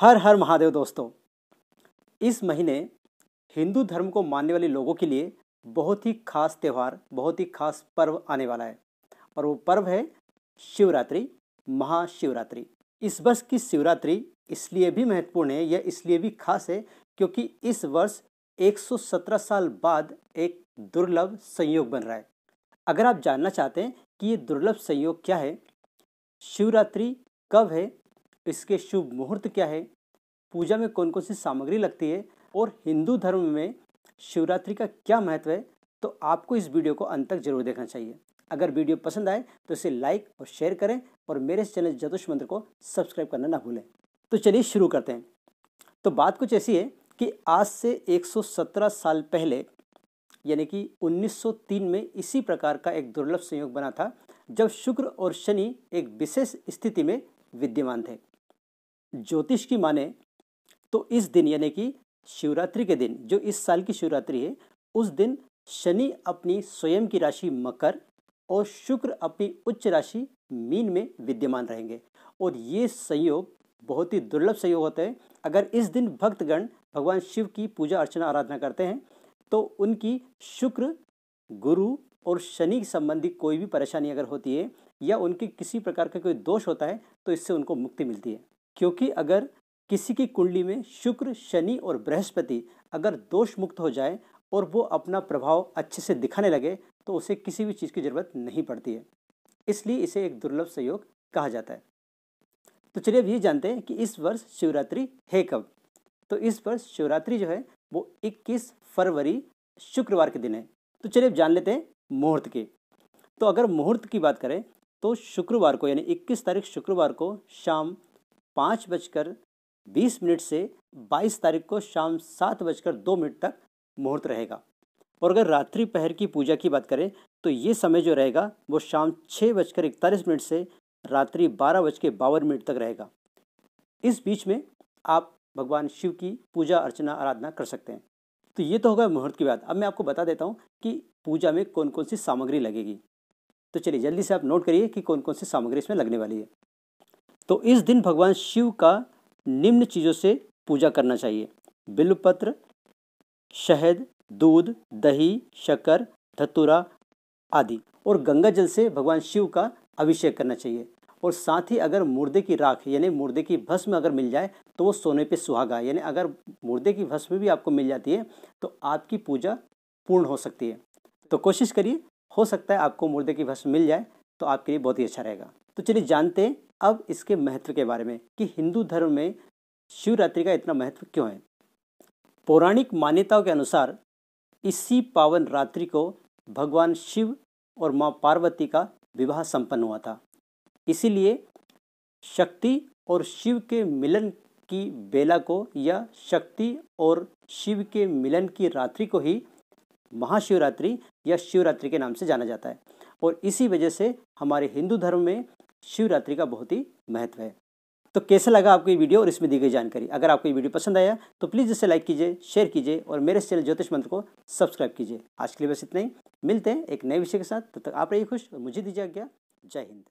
हर हर महादेव दोस्तों इस महीने हिंदू धर्म को मानने वाले लोगों के लिए बहुत ही खास त्यौहार बहुत ही खास पर्व आने वाला है और वो पर्व है शिवरात्रि महाशिवरात्रि इस वर्ष की शिवरात्रि इसलिए भी महत्वपूर्ण है या इसलिए भी खास है क्योंकि इस वर्ष 117 साल बाद एक दुर्लभ संयोग बन रहा है अगर आप जानना चाहते हैं कि ये दुर्लभ संयोग क्या है शिवरात्रि कब है इसके शुभ मुहूर्त क्या है पूजा में कौन कौन सी सामग्री लगती है और हिंदू धर्म में शिवरात्रि का क्या महत्व है तो आपको इस वीडियो को अंत तक जरूर देखना चाहिए अगर वीडियो पसंद आए तो इसे लाइक और शेयर करें और मेरे चैनल ज्योतिष मंत्र को सब्सक्राइब करना ना भूलें तो चलिए शुरू करते हैं तो बात कुछ ऐसी है कि आज से 117 साल पहले यानी कि 1903 में इसी प्रकार का एक दुर्लभ संयोग बना था जब शुक्र और शनि एक विशेष स्थिति में विद्यमान थे ज्योतिष की माने तो इस दिन यानी कि शिवरात्रि के दिन जो इस साल की शिवरात्रि है उस दिन शनि अपनी स्वयं की राशि मकर और शुक्र अपनी उच्च राशि मीन में विद्यमान रहेंगे और ये संयोग बहुत ही दुर्लभ संयोग होते हैं अगर इस दिन भक्तगण भगवान शिव की पूजा अर्चना आराधना करते हैं तो उनकी शुक्र गुरु और शनि संबंधी कोई भी परेशानी अगर होती है या उनके किसी प्रकार का कोई दोष होता है तो इससे उनको मुक्ति मिलती है क्योंकि अगर किसी की कुंडली में शुक्र शनि और बृहस्पति अगर दोष मुक्त हो जाए और वो अपना प्रभाव अच्छे से दिखाने लगे तो उसे किसी भी चीज़ की ज़रूरत नहीं पड़ती है इसलिए इसे एक दुर्लभ सहयोग कहा जाता है तो चलिए अब ये जानते हैं कि इस वर्ष शिवरात्रि है कब तो इस वर्ष शिवरात्रि जो है वो 21 फरवरी शुक्रवार के दिन है तो चलिए अब जान लेते हैं मुहूर्त के तो अगर मुहूर्त की बात करें तो शुक्रवार को यानी 21 तारीख शुक्रवार को शाम पाँच बजकर बीस मिनट से बाईस तारीख को शाम सात बजकर दो मिनट तक मुहूर्त रहेगा और अगर रात्रि पहर की पूजा की बात करें तो ये समय जो रहेगा वो शाम छः बजकर इकतालीस मिनट से रात्रि बारह बज के बावन मिनट तक रहेगा इस बीच में आप भगवान शिव की पूजा अर्चना आराधना कर सकते हैं तो ये तो होगा मुहूर्त की बात अब मैं आपको बता देता हूँ कि पूजा में कौन कौन सी सामग्री लगेगी तो चलिए जल्दी से आप नोट करिए कि कौन कौन सी सामग्री इसमें लगने वाली है तो इस दिन भगवान शिव का निम्न चीज़ों से पूजा करना चाहिए बिल्वपत्र शहद दूध दही शक्कर धतुरा आदि और गंगा जल से भगवान शिव का अभिषेक करना चाहिए और साथ ही अगर मुर्दे की राख यानी मुर्दे की भस्म अगर मिल जाए तो वो सोने पे सुहागा यानी अगर मुर्दे की भस्म भी आपको मिल जाती है तो आपकी पूजा पूर्ण हो सकती है तो कोशिश करिए हो सकता है आपको मुर्दे की भस्म मिल जाए तो आपके लिए बहुत ही अच्छा रहेगा तो चलिए जानते हैं अब इसके महत्व के बारे में कि हिंदू धर्म में शिवरात्रि का इतना महत्व क्यों है पौराणिक मान्यताओं के अनुसार इसी पावन रात्रि को भगवान शिव और माँ पार्वती का विवाह संपन्न हुआ था इसीलिए शक्ति और शिव के मिलन की बेला को या शक्ति और शिव के मिलन की रात्रि को ही महाशिवरात्रि या शिवरात्रि के नाम से जाना जाता है और इसी वजह से हमारे हिंदू धर्म में शिवरात्रि का बहुत ही महत्व है तो कैसा लगा आपको ये वीडियो और इसमें दी गई जानकारी अगर आपको ये वीडियो पसंद आया तो प्लीज़ इसे लाइक कीजिए शेयर कीजिए और मेरे चैनल ज्योतिष मंत्र को सब्सक्राइब कीजिए आज के लिए बस इतना ही मिलते हैं एक नए विषय के साथ तब तो तक आप रहिए खुश और मुझे दीजिए आज्ञा जय हिंद